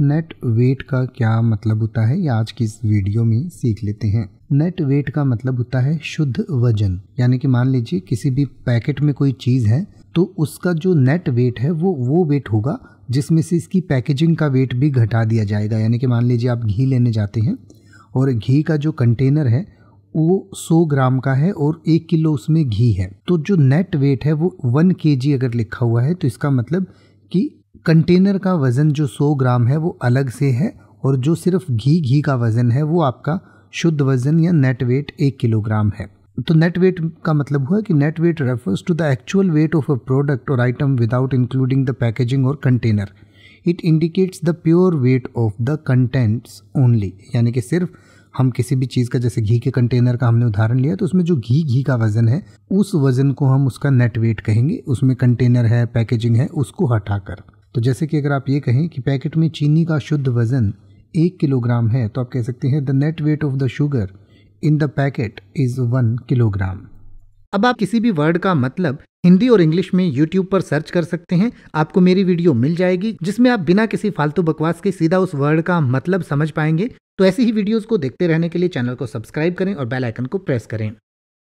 net wait का क्या मतलब होता है या आज की इस वीडियो में सीख लेते हैं नेट वेट का मतलब होता है शुद्ध वजन यानी कि मान लीजिए किसी भी पैकेट में कोई चीज़ है तो उसका जो नेट वेट है वो वो वेट होगा जिसमें से इसकी पैकेजिंग का वेट भी घटा दिया जाएगा यानी कि मान लीजिए आप घी लेने जाते हैं और घी का जो कंटेनर है वो 100 ग्राम का है और एक किलो उसमें घी है तो जो नेट वेट है वो वन के अगर लिखा हुआ है तो इसका मतलब कि कंटेनर का वज़न जो 100 ग्राम है वो अलग से है और जो सिर्फ घी घी का वज़न है वो आपका शुद्ध वज़न या नेट वेट एक किलोग्राम है तो नेट वेट का मतलब हुआ कि net weight refers to the actual weight of a product और item without including the packaging और container it indicates the pure weight of the contents only यानी कि सिर्फ हम किसी भी चीज़ का जैसे घी के कंटेनर का हमने उदाहरण लिया तो उसमें जो घी घी का वज़न है उस वज़न को हम उसका नेट वेट कहेंगे उसमें कंटेनर है पैकेजिंग है उसको हटाकर तो जैसे कि अगर आप ये कहें कि पैकेट में चीनी का शुद्ध वज़न एक किलोग्राम है तो आप कह सकते हैं the net weight of the sugar in the packet is one kilogram अब आप किसी भी वर्ड का मतलब हिंदी और इंग्लिश में यूट्यूब पर सर्च कर सकते हैं आपको मेरी वीडियो मिल जाएगी जिसमें आप बिना किसी फालतू बकवास के सीधा उस वर्ड का मतलब समझ पाएंगे तो ऐसी ही वीडियोस को देखते रहने के लिए चैनल को सब्सक्राइब करें और बेल आइकन को प्रेस करें